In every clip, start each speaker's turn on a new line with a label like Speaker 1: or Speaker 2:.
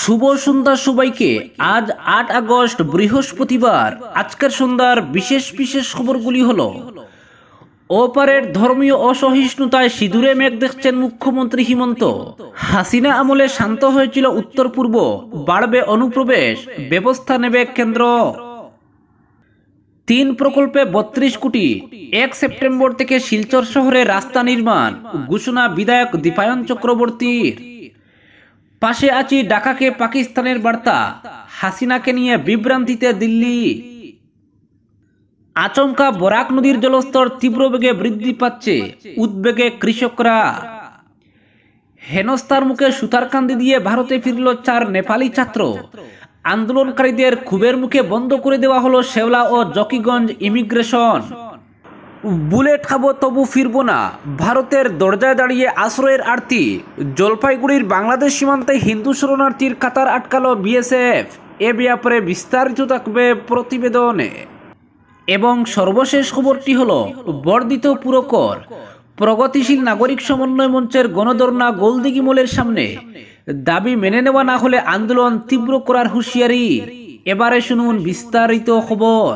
Speaker 1: শুভ সন্ধ্যা সবাইকে আজ আট আগস্ট বৃহস্পতিবার আজকের সন্ধ্যার বিশেষ বিশেষ খবরগুলি হল ওপারের ধর্মীয় অসহিষ্ণুতায় সিঁদুরে মেঘ দেখছেন মুখ্যমন্ত্রী হিমন্ত হাসিনা আমলে শান্ত হয়েছিল উত্তর পূর্ব বাড়বে অনুপ্রবেশ ব্যবস্থা নেবে কেন্দ্র তিন প্রকল্পে বত্রিশ কোটি এক সেপ্টেম্বর থেকে শিলচর শহরে রাস্তা নির্মাণ ঘোষণা বিধায়ক দীপায়ন চক্রবর্তীর পাশে আছি ঢাকাকে পাকিস্তানের বার্তা হাসিনাকে নিয়ে বিভ্রান্তিতে দিল্লি আচমকা বরাক নদীর জলস্তর তীব্র বেগে বৃদ্ধি পাচ্ছে উদ্বেগে কৃষকরা হেনস্তার মুখে সুতারকান্দি দিয়ে ভারতে ফিরল চার নেপালি ছাত্র আন্দোলনকারীদের ক্ষুবের মুখে বন্ধ করে দেওয়া হলো শেওলা ও জকিগঞ্জ ইমিগ্রেশন বুলেট খাবো তবু ফিরবো না ভারতের দরজায় দাঁড়িয়ে আশ্রয়ের আরতি জলপাইগুড়ির বাংলাদেশ সীমান্তে হিন্দু শরণার্থীর কাতার আটকালো বিএসএফ এ ব্যাপারে বিস্তারিত থাকবে প্রতিবেদনে এবং সর্বশেষ খবরটি হল বর্ধিত পুরকর প্রগতিশীল নাগরিক সমন্বয় মঞ্চের গণধর্ণা গোলদিঘি মোলের সামনে দাবি মেনে নেওয়া না হলে আন্দোলন তীব্র করার হুঁশিয়ারি এবারে শুনুন বিস্তারিত খবর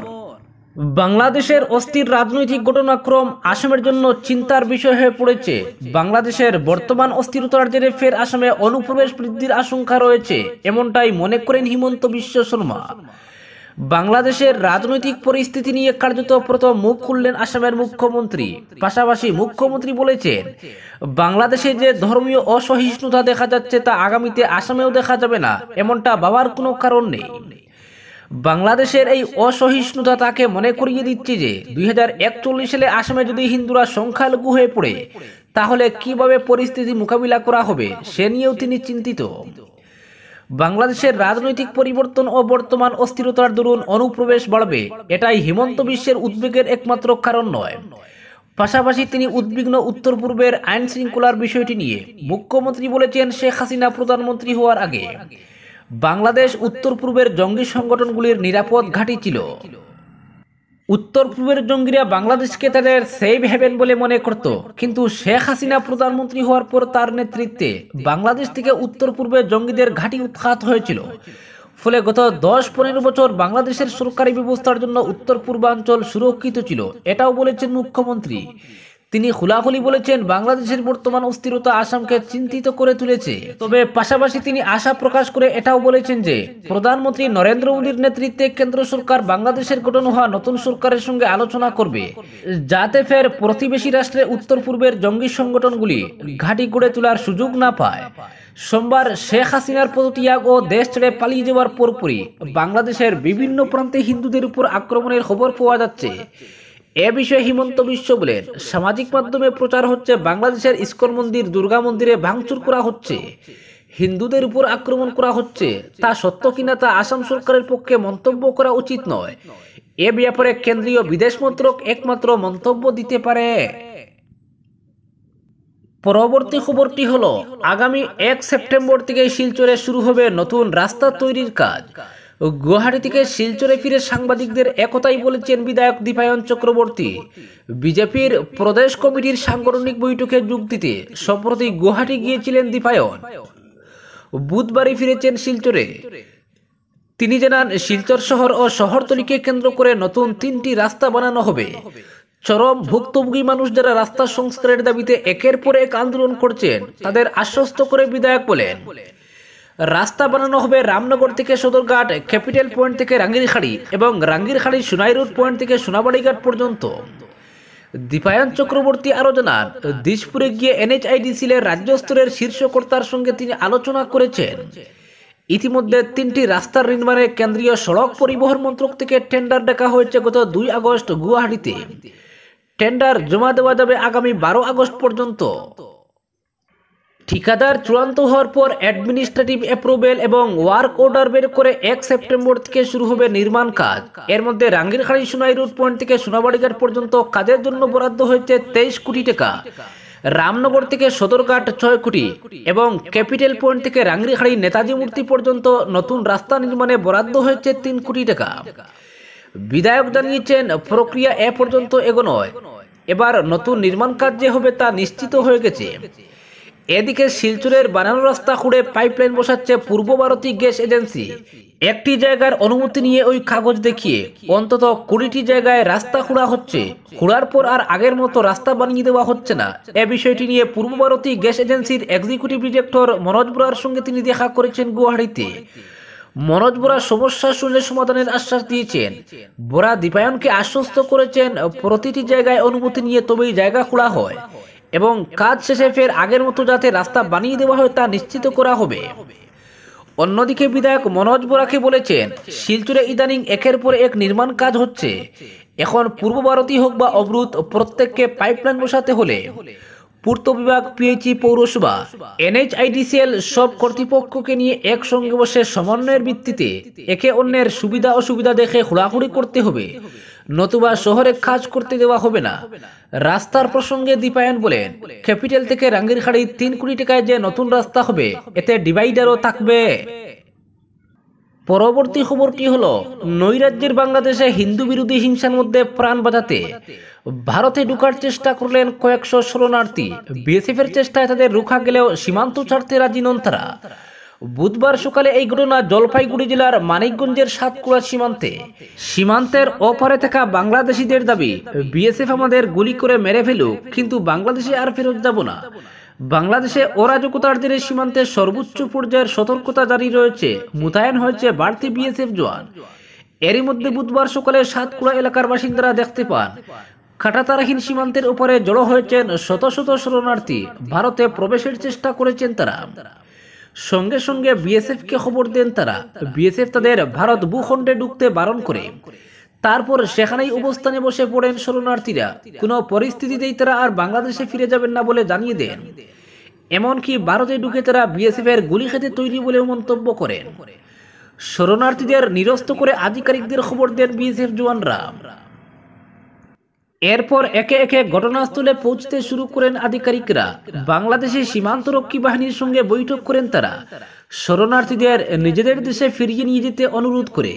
Speaker 1: বাংলাদেশের অস্থির রাজনৈতিক ঘটনাক্রম আসামের জন্য চিন্তার বিষয় হয়ে পড়েছে বাংলাদেশের বর্তমান অস্থিরতার জেরে ফের আসামে অনুপ্রবেশ বৃদ্ধির আশঙ্কা রয়েছে এমনটাই মনে করেন হিমন্ত বিশ্ব শর্মা বাংলাদেশের রাজনৈতিক পরিস্থিতি নিয়ে কার্যত প্রথম মুখ খুললেন আসামের মুখ্যমন্ত্রী পাশাপাশি মুখ্যমন্ত্রী বলেছেন বাংলাদেশে যে ধর্মীয় অসহিষ্ণুতা দেখা যাচ্ছে তা আগামীতে আসামেও দেখা যাবে না এমনটা বাবার কোনো কারণ নেই বাংলাদেশের এই অসহিষ্ণুতা তাকে মনে করিয়ে দিচ্ছে যে দুই সালে আসামে যদি হিন্দুরা সংখ্যালঘু হয়ে পড়ে তাহলে কিভাবে পরিস্থিতি মোকাবিলা করা হবে সে নিয়েও তিনি চিন্তিত বাংলাদেশের রাজনৈতিক পরিবর্তন ও বর্তমান অস্থিরতার দরুন অনুপ্রবেশ বাড়বে এটাই হিমন্ত বিশ্বের উদ্বেগের একমাত্র কারণ নয় পাশাপাশি তিনি উদ্বিগ্ন উত্তর পূর্বের আইন শৃঙ্খলার বিষয়টি নিয়ে মুখ্যমন্ত্রী বলেছেন শেখ হাসিনা প্রধানমন্ত্রী হওয়ার আগে বাংলাদেশ উত্তর পূর্বের জঙ্গি সংগঠনগুলির নিরাপদ ঘাঁটি ছিল উত্তর পূর্বের জঙ্গিরা বাংলাদেশকে তাদের সেফ হেভেন বলে মনে করত কিন্তু শেখ হাসিনা প্রধানমন্ত্রী হওয়ার পর তার নেতৃত্বে বাংলাদেশ থেকে উত্তর পূর্বে জঙ্গিদের ঘাঁটি উৎখাত হয়েছিল ফলে গত দশ পনেরো বছর বাংলাদেশের সরকারি ব্যবস্থার জন্য উত্তর পূর্বাঞ্চল সুরক্ষিত ছিল এটাও বলেছেন মুখ্যমন্ত্রী তিনি খোলাখুলি বলেছেন বাংলাদেশের বর্তমান অস্থিরতা আসামকে চিন্তিত করে তুলেছে তবে পাশাপাশি তিনি আশা প্রকাশ করে এটাও বলেছেন যে প্রধানমন্ত্রী নরেন্দ্র মোদীর নেতৃত্বে কেন্দ্র সরকার বাংলাদেশের গঠন হওয়া নতুন সরকারের সঙ্গে আলোচনা করবে যাতে ফের প্রতিবেশী রাষ্ট্রে উত্তর পূর্বের জঙ্গি সংগঠনগুলি ঘাঁটি গড়ে তোলার সুযোগ না পায় সোমবার শেখ হাসিনার পদত্যাগ ও দেশ ছেড়ে পালিয়ে যাওয়ার পরপরই বাংলাদেশের বিভিন্ন প্রান্তে হিন্দুদের উপর আক্রমণের খবর পাওয়া যাচ্ছে এ বিষয়ে হিমন্ত বিশ্ব বলেন সামাজিক মাধ্যমে প্রচার হচ্ছে বাংলাদেশের ইস্কন মন্দির দুর্গা মন্দিরে ভাঙচুর করা হচ্ছে হিন্দুদের উপর আক্রমণ করা হচ্ছে তা সত্য কিনা তা আসাম সরকারের পক্ষে মন্তব্য করা উচিত নয় এ ব্যাপারে কেন্দ্রীয় বিদেশ মন্ত্রক একমাত্র মন্তব্য দিতে পারে পরবর্তী খবরটি হল আগামী এক সেপ্টেম্বর থেকে শিলচরে শুরু হবে নতুন রাস্তা তৈরির কাজ গুয়াহাটি থেকে শিলচরে ফিরে সাংবাদিকদের একতাই বলেছেন বিধায়ক দীপায়ন চক্রবর্তী বিজেপির প্রদেশ কমিটির সাংগঠনিক বৈঠকে যোগ দিতে সম্প্রতি গুয়াহাটি গিয়েছিলেন দীপায়ন বুধবারই ফিরেছেন শিলচরে তিনি জানান শিলচর শহর ও শহরতলিকে কেন্দ্র করে নতুন তিনটি রাস্তা বানানো হবে চরম ভুক্তভোগী মানুষ যারা রাস্তা সংস্কারের দাবিতে একের পর এক আন্দোলন করছেন তাদের আশ্বস্ত করে বিধায়ক বলেন রাস্তা বানানো হবে রামনগর থেকে সদরঘাট ক্যাপিটাল পয়েন্ট থেকে রাঙ্গিরখাড়ি এবং রাঙ্গিরখাড়ি সোনাই রোড পয়েন্ট থেকে সোনাবাড়িঘাট পর্যন্ত দীপায়ন চক্রবর্তী আরো জানান দিশপুরে গিয়ে এর রাজ্য স্তরের শীর্ষকর্তার সঙ্গে তিনি আলোচনা করেছেন ইতিমধ্যে তিনটি রাস্তার নির্মাণে কেন্দ্রীয় সড়ক পরিবহন মন্ত্রক থেকে টেন্ডার ডাকা হয়েছে গত দুই আগস্ট গুয়াহাটিতে টেন্ডার জমা দেওয়া যাবে আগামী বারো আগস্ট পর্যন্ত ঠিকাদার চূড়ান্ত হওয়ার পর অ্যাডমিনিস্ট্রেটিভ অ্যাপ্রুভেল এবং ওয়ার্ক অর্ডার বের করে এক সেপ্টেম্বর থেকে শুরু হবে নির্মাণ কাজ এর মধ্যে রাঙ্গিরখাড়ি সোনাই রুট পয়েন্ট থেকে সোনাবাড়িঘাট পর্যন্ত কাজের জন্য বরাদ্দ হয়েছে তেইশ কোটি টাকা রামনগর থেকে সদরঘাট ছয় কোটি এবং ক্যাপিটাল পয়েন্ট থেকে রাঙ্গিরখাড়ি নেতাজি মূর্তি পর্যন্ত নতুন রাস্তা নির্মাণে বরাদ্দ হয়েছে তিন কোটি টাকা বিধায়ক জানিয়েছেন প্রক্রিয়া এ পর্যন্ত এগোনো এবার নতুন নির্মাণ কাজ যে হবে তা নিশ্চিত হয়ে গেছে এদিকে শিলচরের বানানো রাস্তা খুঁড়ে পাইপলাইন বসাচ্ছে পূর্ব ভারতী গ্যাস এজেন্সি একটি জায়গার অনুমতি নিয়ে ওই কাগজ দেখিয়ে অন্তত কুড়িটি জায়গায় রাস্তা খোঁড়া হচ্ছে খোঁড়ার পর আর আগের মতো রাস্তা বানিয়ে দেওয়া হচ্ছে না এ বিষয়টি নিয়ে পূর্ব ভারতী গ্যাস এজেন্সির এক্সিকিউটিভ ডিরেক্টর মনোজ বোরার সঙ্গে তিনি দেখা করেছেন গুয়াহাটিতে মনোজ বোরা সমস্যা শুনে সমাধানের আশ্বাস দিয়েছেন বোরা দীপায়নকে আশ্বস্ত করেছেন প্রতিটি জায়গায় অনুমতি নিয়ে তবেই জায়গা খুঁড়া হয় এবং কাজ শেষে ফের আগের মতো যাতে রাস্তা বানিয়ে দেওয়া হয় তা নিশ্চিত করা হবে অন্যদিকে বিধায়ক মনোজ বোরাকে বলেছেন শিলচুরে ইদানিং একের পর এক নির্মাণ কাজ হচ্ছে এখন পূর্ব ভারতী হোক বা অবরোধ প্রত্যেককে পাইপলাইন বসাতে হলে পূর্ত বিভাগ পিএইচি e, পৌরসভা এনএইচআইডিসিএল সব কর্তৃপক্ষকে নিয়ে একসঙ্গে বসে সমন্বয়ের ভিত্তিতে একে অন্যের সুবিধা অসুবিধা দেখে হুড়াহুড়ি করতে হবে নতুবা শহরে কাজ করতে দেওয়া হবে না রাস্তার প্রসঙ্গে দীপায়ন বলেন ক্যাপিটাল থেকে রাঙ্গিরখাড়ি তিন কোটি টাকায় যে নতুন রাস্তা হবে এতে ডিভাইডারও থাকবে পরবর্তী খবরটি হল নৈরাজ্যের বাংলাদেশে হিন্দু বিরোধী হিংসার মধ্যে প্রাণ বাঁচাতে ভারতে ঢুকার চেষ্টা করলেন কয়েকশো শরণার্থী বিএসএফ এর চেষ্টায় তাদের রুখা গেলেও সীমান্ত ছাড়তে রাজি নন তারা বুধবার সকালে এই ঘটনা জলপাইগুড়ি জেলার মানিকগঞ্জের সাতকুড়া সীমান্তে সীমান্তের অপারে থাকা বাংলাদেশিদের দাবি বিএসএফ আমাদের গুলি করে মেরে ফেলুক কিন্তু বাংলাদেশে আর ফেরত যাব না বাংলাদেশে অরাজকতার দিনে সীমান্তে সর্বোচ্চ পর্যায়ের সতর্কতা জারি রয়েছে মোতায়েন হয়েছে বাড়তি বিএসএফ জওয়ান এরই মধ্যে বুধবার সকালে সাতকুড়া এলাকার বাসিন্দারা দেখতে পান খাটাতারাহীন সীমান্তের উপরে জড়ো হয়েছেন শত শত শরণার্থী ভারতে প্রবেশের চেষ্টা করেছেন তারা সঙ্গে সঙ্গে বিএসএফ কে খবর দেন তারা বিএসএফ তাদের ভারত ভূখণ্ডে ঢুকতে বারণ করে তারপর সেখানেই অবস্থানে বসে পড়েন শরণার্থীরা কোনো পরিস্থিতিতেই তারা আর বাংলাদেশে ফিরে যাবেন না বলে জানিয়ে দেন এমনকি ভারতে ঢুকে তারা বিএসএফ এর গুলি খেতে তৈরি বলেও মন্তব্য করেন শরণার্থীদের নিরস্ত করে আধিকারিকদের খবর দেন বিএসএফ জওয়ানরা এরপর একে একে ঘটনাস্থলে পৌঁছতে শুরু করেন আধিকারিকরা বাংলাদেশের সীমান্তরক্ষী বাহিনীর সঙ্গে বৈঠক করেন তারা শরণার্থীদের নিজেদের দেশে ফিরিয়ে নিয়ে যেতে অনুরোধ করে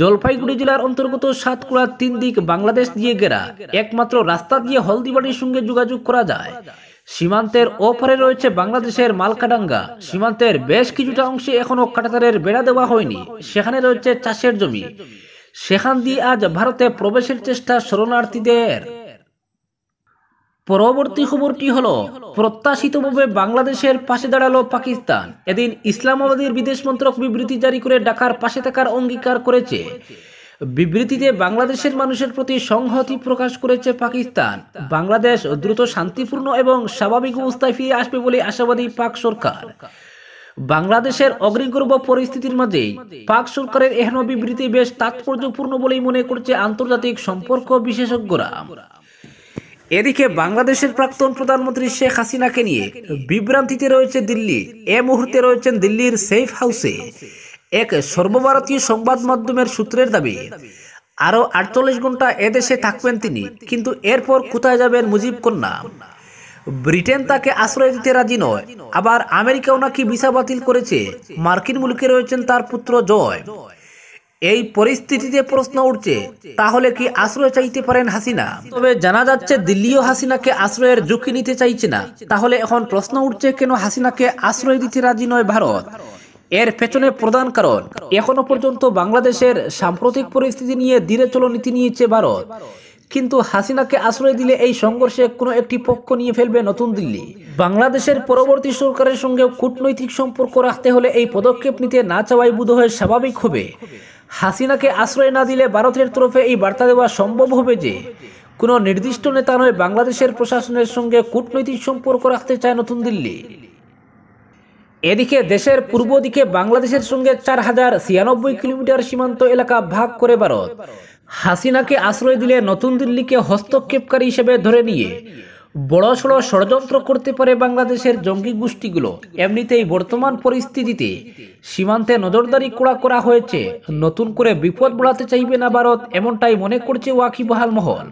Speaker 1: জলপাইগুড়ি জেলার অন্তর্গত সাতকুড়ার তিন দিক বাংলাদেশ দিয়ে গেরা একমাত্র রাস্তা দিয়ে হলদিবাড়ির সঙ্গে যোগাযোগ করা যায় সীমান্তের ওপারে রয়েছে বাংলাদেশের মালকাডাঙ্গা সীমান্তের বেশ কিছুটা অংশে এখনো কাটাতারের বেড়া দেওয়া হয়নি সেখানে রয়েছে চাষের জমি সেখান দিয়ে আজ ভারতে প্রবেশের চেষ্টা শরণার্থীদের পরবর্তী খবরটি হলো প্রত্যাশিতভাবে বাংলাদেশের পাশে দাঁড়ালো পাকিস্তান এদিন ইসলামাবাদের বিদেশ মন্ত্রক বিবৃতি জারি করে ডাকার পাশে থাকার অঙ্গীকার করেছে বিবৃতিতে বাংলাদেশের মানুষের প্রতি সংহতি প্রকাশ করেছে পাকিস্তান বাংলাদেশ দ্রুত শান্তিপূর্ণ এবং স্বাভাবিক অবস্থায় ফিরে আসবে বলে আশাবাদী পাক সরকার বাংলাদেশের অগ্নিগর্ভ পরিস্থিতির মাঝে পাক সরকারের এহেন বিবৃতি বেশ তাৎপর্যপূর্ণ বলেই মনে করছে আন্তর্জাতিক সম্পর্ক বিশেষজ্ঞরা এদিকে বাংলাদেশের প্রাক্তন প্রধানমন্ত্রী শেখ হাসিনাকে নিয়ে বিভ্রান্তিতে রয়েছে দিল্লি এ মুহূর্তে রয়েছেন দিল্লির সেফ হাউসে এক সর্বভারতীয় সংবাদ মাধ্যমের সূত্রের দাবি আরও আটচল্লিশ ঘন্টা এদেশে থাকবেন তিনি কিন্তু এরপর কোথায় যাবেন মুজিব কন্যা ব্রিটেন তাকে আশ্রয় দিতে রাজি নয় আবার আমেরিকাও নাকি ভিসা বাতিল করেছে মার্কিন মুলুকে রয়েছেন তার পুত্র জয় এই পরিস্থিতিতে প্রশ্ন উঠছে তাহলে কি আশ্রয় চাইতে পারেন হাসিনা তবে জানা যাচ্ছে দিল্লিও হাসিনাকে আশ্রয়ের ঝুঁকি নিতে চাইছে না তাহলে এখন প্রশ্ন উঠছে কেন হাসিনাকে আশ্রয় দিতে রাজি নয় ভারত এর পেছনে প্রধান কারণ এখনো পর্যন্ত বাংলাদেশের সাম্প্রতিক পরিস্থিতি নিয়ে ধীরে চলো নীতি নিয়েছে ভারত কিন্তু হাসিনাকে আশ্রয় দিলে এই সংঘর্ষে কোনো একটি পক্ষ নিয়ে ফেলবে নতুন দিল্লি বাংলাদেশের পরবর্তী সরকারের সঙ্গে কূটনৈতিক সম্পর্ক রাখতে হলে এই পদক্ষেপ নিতে না চাওয়াই বোধহয় স্বাভাবিক হবে হাসিনাকে আশ্রয় না দিলে ভারতের তরফে এই বার্তা দেওয়া সম্ভব হবে যে কোনো নির্দিষ্ট নেতা নয় বাংলাদেশের প্রশাসনের সঙ্গে কূটনৈতিক সম্পর্ক রাখতে চায় নতুন দিল্লি এদিকে দেশের পূর্ব দিকে বাংলাদেশের সঙ্গে চার হাজার ছিয়ানব্বই কিলোমিটার সীমান্ত এলাকা ভাগ করে ভারত হাসিনাকে আশ্রয় দিলে নতুন দিল্লিকে হস্তক্ষেপকারী হিসেবে ধরে নিয়ে বড়সড় ষড়যন্ত্র করতে পারে বাংলাদেশের জঙ্গি গোষ্ঠীগুলো এমনিতেই বর্তমান পরিস্থিতিতে সীমান্তে নজরদারি কোড়া করা হয়েছে নতুন করে বিপদ বাড়াতে চাইবে না ভারত এমনটাই মনে করছে বহাল মহল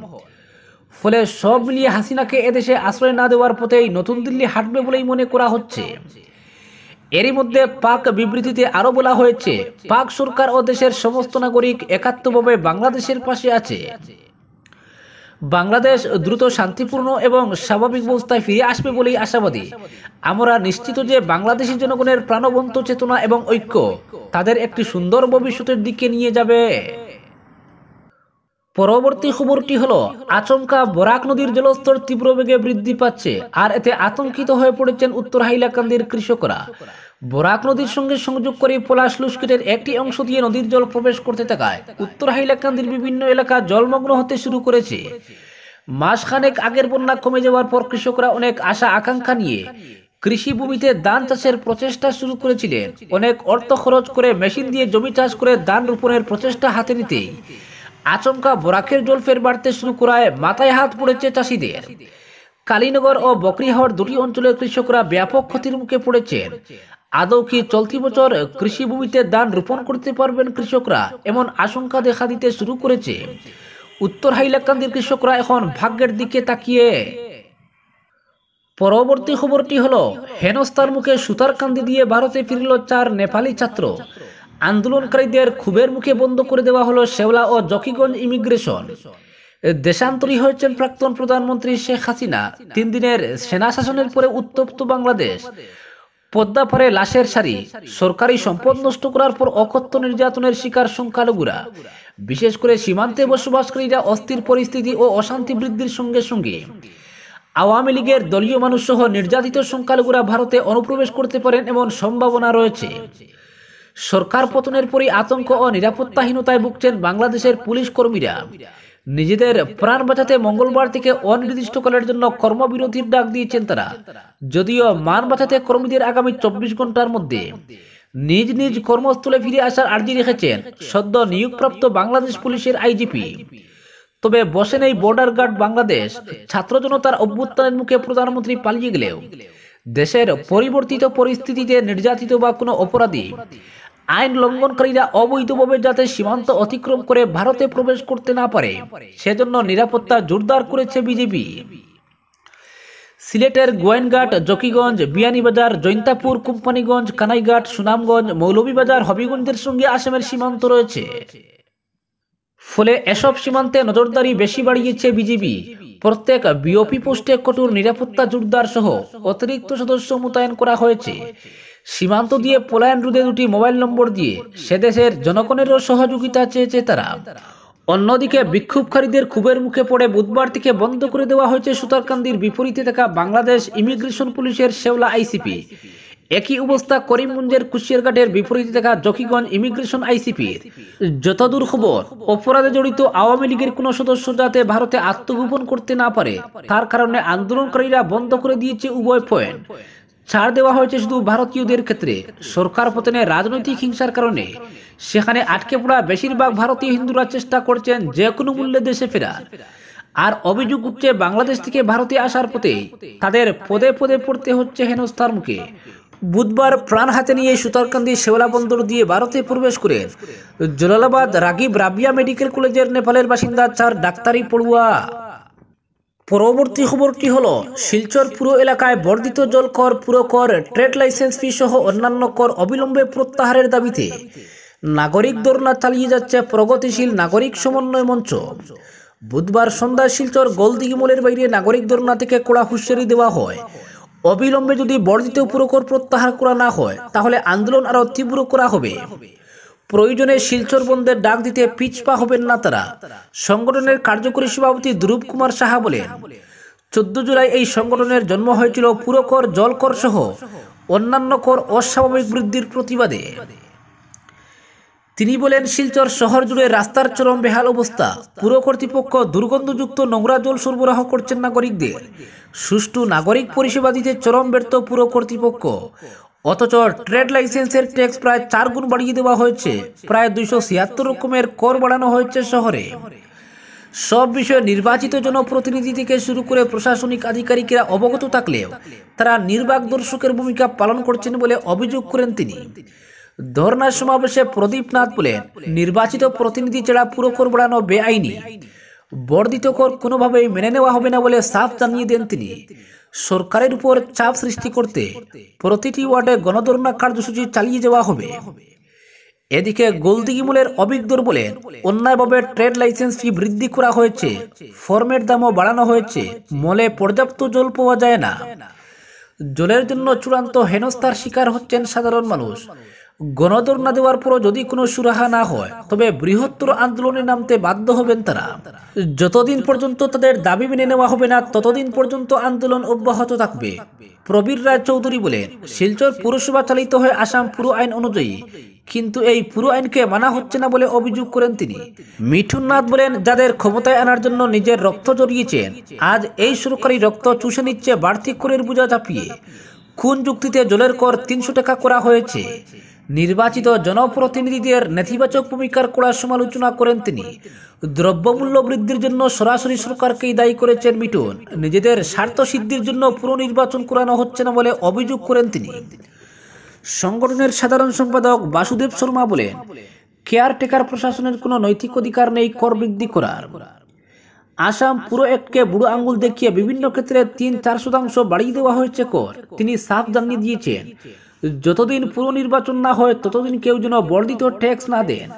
Speaker 1: ফলে সব মিলিয়ে হাসিনাকে এদেশে আশ্রয় না দেওয়ার পথেই নতুন দিল্লি হাঁটবে বলেই মনে করা হচ্ছে এরই মধ্যে পাক বিবৃতিতে আরো বলা হয়েছে পাক সরকার ও দেশের সমস্ত নাগরিক একাত্মভাবে বাংলাদেশের পাশে আছে বাংলাদেশ দ্রুত শান্তিপূর্ণ এবং স্বাভাবিক অবস্থায় ফিরে আসবে বলেই আশাবাদী আমরা নিশ্চিত যে বাংলাদেশি জনগণের প্রাণবন্ত চেতনা এবং ঐক্য তাদের একটি সুন্দর ভবিষ্যতের দিকে নিয়ে যাবে পরবর্তী খবরটি হলো আচমকা বরাক নদীর জলস্তর তীব্র বেগে বৃদ্ধি পাচ্ছে আর এতে আতঙ্কিত হয়ে পড়েছেন উত্তর হাইলাকান্দির কৃষকরা বরাক নদীর সঙ্গে সংযোগ করে পলাশ লুস্কিটের একটি অংশ দিয়ে নদীর জল প্রবেশ করতে থাকায় উত্তর হাইলাকান্দির বিভিন্ন এলাকা জলমগ্ন হতে শুরু করেছে মাসখানেক আগের বন্যা কমে যাওয়ার পর কৃষকরা অনেক আশা আকাঙ্ক্ষা নিয়ে কৃষিভূমিতে ধান চাষের প্রচেষ্টা শুরু করেছিলেন অনেক অর্থ খরচ করে মেশিন দিয়ে জমি চাষ করে ধান রোপণের প্রচেষ্টা হাতে নিতেই আচমকা বরাকের জল ফের বাড়তে শুরু করায় মাথায় হাত পড়েছে চাষিদের কালীনগর ও বকরিহাওয়ার দুটি অঞ্চলের কৃষকরা ব্যাপক ক্ষতির মুখে পড়েছেন আদৌ কি চলতি বছর কৃষিভূমিতে দান রোপণ করতে পারবেন কৃষকরা এমন আশঙ্কা দেখা দিতে শুরু করেছে উত্তর হাইলাকান্দির কৃষকরা এখন ভাগ্যের দিকে তাকিয়ে পরবর্তী খবরটি হলো হেনস্তার মুখে সুতার কান্দি দিয়ে ভারতে ফিরল চার নেপালি ছাত্র আন্দোলনকারীদের ক্ষোভের মুখে বন্ধ করে দেওয়া হলো শেওলা ও জকিগঞ্জ ইমিগ্রেশন দেশান্তরী হয়েছেন প্রাক্তন প্রধানমন্ত্রী শেখ হাসিনা তিন দিনের সেনা শাসনের পরে উত্তপ্ত বাংলাদেশ পদ্মা পরে লাশের সারি সরকারি সম্পদ নষ্ট করার পর অকথ্য নির্যাতনের শিকার সংখ্যালঘুরা বিশেষ করে সীমান্তে বসবাসকারীরা অস্থির পরিস্থিতি ও অশান্তি বৃদ্ধির সঙ্গে সঙ্গে আওয়ামী লীগের দলীয় মানুষ সহ নির্যাতিত সংখ্যালঘুরা ভারতে অনুপ্রবেশ করতে পারেন এমন সম্ভাবনা রয়েছে সরকার পতনের পরই আতঙ্ক ও নিরাপত্তাহীনতায় ভুগছেন বাংলাদেশের পুলিশ কর্মীরা নিজেদের প্রাণ বাঁচাতে মঙ্গলবার থেকে অনির্দিষ্টকালের জন্য কর্মবিরতির ডাক দিয়েছেন তারা যদিও মান বাঁচাতে কর্মীদের আগামী চব্বিশ ঘন্টার মধ্যে নিজ নিজ কর্মস্থলে ফিরে আসার আর্জি রেখেছেন সদ্য নিয়োগপ্রাপ্ত বাংলাদেশ পুলিশের আইজিপি তবে বসেন এই বর্ডার গার্ড বাংলাদেশ ছাত্র জনতার অভ্যুত্থানের মুখে প্রধানমন্ত্রী পালিয়ে গেলেও দেশের পরিবর্তিত পরিস্থিতিতে নির্যাতিত বা কোনো অপরাধী আইন লঙ্ঘনকারীরা অবৈধভাবে যাতে সীমান্ত অতিক্রম করে ভারতে প্রবেশ করতে না পারে সেজন্য নিরাপত্তা জোরদার করেছে বিজেপি সিলেটের গোয়েনঘাট জকিগঞ্জ বিয়ানীবাজার জৈন্তাপুর কোম্পানিগঞ্জ কানাইঘাট সুনামগঞ্জ মৌলভীবাজার হবিগঞ্জের সঙ্গে আসামের সীমান্ত রয়েছে ফলে এসব সীমান্তে নজরদারি বেশি বাড়িয়েছে বিজেপি প্রত্যেক বিওপি পোস্টে কঠোর নিরাপত্তা জোরদার সহ অতিরিক্ত সদস্য মোতায়েন করা হয়েছে সীমান্ত দিয়ে পলায়ন রুদে দুটি মোবাইল নম্বর দিয়ে সেদেশের জনগণেরও সহযোগিতা চেয়েছে তারা অন্যদিকে বিক্ষোভকারীদের ক্ষোভের মুখে পড়ে বুধবার থেকে বন্ধ করে দেওয়া হয়েছে সুতারকান্দির বিপরীতে থাকা বাংলাদেশ ইমিগ্রেশন পুলিশের শেওলা আইসিপি একই অবস্থা করিমগঞ্জের কুশিয়ারঘাটের বিপরীতে থাকা জকিগঞ্জ ইমিগ্রেশন আইসিপির যতদূর খবর অপরাধে জড়িত আওয়ামী লীগের কোন সদস্য যাতে ভারতে আত্মগোপন করতে না পারে তার কারণে আন্দোলনকারীরা বন্ধ করে দিয়েছে উভয় পয়েন্ট ছাড় দেওয়া হয়েছে শুধু ভারতীয়দের ক্ষেত্রে সরকার পতনে রাজনৈতিক হিংসার কারণে সেখানে আটকে পড়া বেশিরভাগ ভারতীয় হিন্দুরা চেষ্টা করছেন যে কোনো মূল্যে দেশে ফেরার আর অভিযোগ উঠছে বাংলাদেশ থেকে ভারতে আসার পথে তাদের পদে পদে পড়তে হচ্ছে হেনস্থার মুখে বুধবার প্রাণ হাতে নিয়ে সুতারকান্দি শেওলা বন্দর দিয়ে ভারতে প্রবেশ করে জলালাবাদ রাগিব রাবিয়া মেডিকেল কলেজের নেপালের বাসিন্দা চার ডাক্তারি পড়ুয়া পরবর্তী খবরটি হল শিলচর পুর এলাকায় বর্ধিত জলকর পুরকর ট্রেড লাইসেন্স ফি সহ অন্যান্য কর অবিলম্বে প্রত্যাহারের দাবিতে নাগরিক দর্না চালিয়ে যাচ্ছে প্রগতিশীল নাগরিক সমন্বয় মঞ্চ বুধবার সন্ধ্যা শিলচর গোলদিগিমলের বাইরে নাগরিক দর্না থেকে কড়া হুঁশিয়ারি দেওয়া হয় অবিলম্বে যদি বর্ধিত পুরকর প্রত্যাহার করা না হয় তাহলে আন্দোলন আরও তীব্র করা হবে প্রয়োজনে শিলচর বন্ধের ডাক দিতে পিছপা হবেন না তারা সংগঠনের কার্যকরী সভাপতি ধ্রুব কুমার সাহা বলেন চোদ্দ জুলাই এই সংগঠনের জন্ম হয়েছিল পুরকর জলকর সহ অন্যান্য কর অস্বাভাবিক বৃদ্ধির প্রতিবাদে তিনি বলেন শিলচর শহর জুড়ে রাস্তার চরম বেহাল অবস্থা পুর কর্তৃপক্ষ দুর্গন্ধযুক্ত নোংরা জল সরবরাহ করছেন নাগরিকদের সুষ্ঠু নাগরিক পরিষেবা দিতে চরম ব্যর্থ পুর কর্তৃপক্ষ অথচ ট্রেড লাইসেন্সের ট্যাক্স প্রায় চার গুণ বাড়িয়ে দেওয়া হয়েছে প্রায় দুইশো ছিয়াত্তর রকমের কর বাড়ানো হয়েছে শহরে সব বিষয়ে নির্বাচিত জনপ্রতিনিধি থেকে শুরু করে প্রশাসনিক আধিকারিকেরা অবগত থাকলেও তারা নির্বাক দর্শকের ভূমিকা পালন করছেন বলে অভিযোগ করেন তিনি ধর্নার সমাবেশে প্রদীপ নাথ বলেন নির্বাচিত প্রতিনিধি ছাড়া পুরো কর বাড়ানো বেআইনি বর্ধিত কর কোনোভাবেই মেনে নেওয়া হবে না বলে সাফ জানিয়ে দেন তিনি সরকারের উপর চাপ সৃষ্টি করতে প্রতিটি ওয়ার্ডে গণধর্ণা কার্যসূচি চালিয়ে যাওয়া হবে এদিকে গোলদিগিমুলের অভিজ্ঞর বলেন অন্যায়ভাবে ট্রেড লাইসেন্স ফি বৃদ্ধি করা হয়েছে ফর্মের দামও বাড়ানো হয়েছে মলে পর্যাপ্ত জল পাওয়া যায় না জলের জন্য চূড়ান্ত হেনস্থার শিকার হচ্ছেন সাধারণ মানুষ গণদর না দেওয়ার পরও যদি কোনো সুরাহা না হয় তবে বৃহত্তর আন্দোলনে নামতে বাধ্য হবেন তারা যতদিন পর্যন্ত তাদের দাবি মেনে নেওয়া হবে না ততদিন পর্যন্ত আন্দোলন অব্যাহত থাকবে প্রবীর রায় চৌধুরী বলেন শিলচর পুরসভা চালিত হয় আসাম পুরো আইন অনুযায়ী কিন্তু এই পুরো আইনকে মানা হচ্ছে না বলে অভিযোগ করেন তিনি মিঠুন নাথ বলেন যাদের ক্ষমতায় আনার জন্য নিজের রক্ত জড়িয়েছেন আজ এই সরকারি রক্ত চুষে নিচ্ছে বাড়তি করের বোঝা চাপিয়ে কোন যুক্তিতে জলের কর তিনশো টাকা করা হয়েছে নির্বাচিত জনপ্রতিনিধিদের নেতিবাচক ভূমিকার কড়া সমালোচনা করেন তিনি দ্রব্যমূল্য বৃদ্ধির জন্য সরাসরি সরকারকেই দায়ী করেছেন মিটুন নিজেদের স্বার্থ সিদ্ধির জন্য পুনর্নির্বাচন করানো হচ্ছে না বলে অভিযোগ করেন তিনি সংগঠনের সাধারণ সম্পাদক বাসুদেব শর্মা বলেন কেয়ারটেকার প্রশাসনের কোনো নৈতিক অধিকার নেই কর বৃদ্ধি করার আসাম পুরো এককে বুড়ো আঙ্গুল দেখিয়ে বিভিন্ন ক্ষেত্রে তিন চার শতাংশ বাড়িয়ে দেওয়া হয়েছে কর তিনি সাফ জানিয়ে দিয়েছেন যতদিন পুরো নির্বাচন না হয় ততদিন কেউ যেন বর্ধিত ট্যাক্স না দেন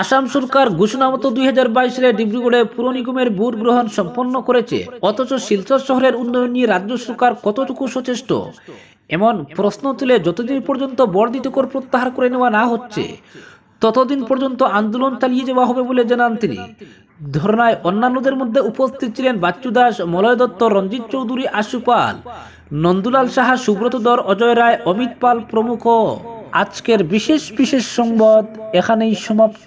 Speaker 1: আসাম সরকার ঘোষণা মতো দুই হাজার সালে ডিব্রুগড়ে পুর নিগমের ভোট গ্রহণ সম্পন্ন করেছে অথচ শিলচর শহরের উন্নয়ন নিয়ে রাজ্য সরকার কতটুকু সচেষ্ট এমন প্রশ্ন তুলে যতদিন পর্যন্ত বর্ধিত কর প্রত্যাহার করে নেওয়া না হচ্ছে ততদিন পর্যন্ত আন্দোলন চালিয়ে যাওয়া হবে বলে জানান তিনি ধর্নায় অন্যান্যদের মধ্যে উপস্থিত ছিলেন বাচ্চু দাস মলয় দত্ত রঞ্জিত চৌধুরী আশুপাল নন্দুলাল সাহা সুব্রত দর অজয় রায় অমিত পাল প্রমুখ আজকের বিশেষ বিশেষ সংবাদ এখানেই সমাপ্ত